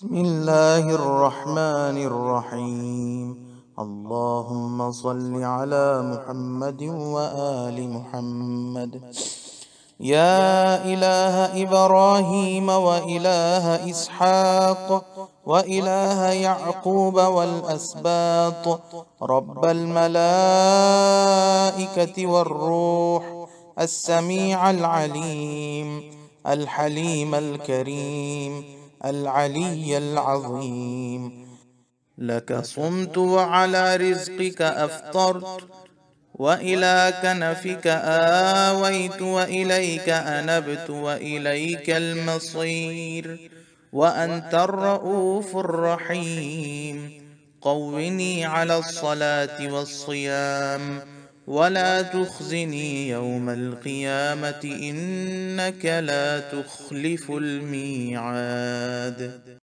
بسم الله الرحمن الرحيم اللهم صل على محمد وآل محمد يا إله إبراهيم وإله إسحاق وإله يعقوب والأسباط رب الملائكة والروح السميع العليم الحليم الكريم العلي العظيم لك صمت وعلى رزقك أفطرت وإلى كنفك آويت وإليك أنبت وإليك المصير وأنت الرؤوف الرحيم قوني على الصلاة والصيام ولا تخزني يوم القيامة إنك لا تخلف الميعاد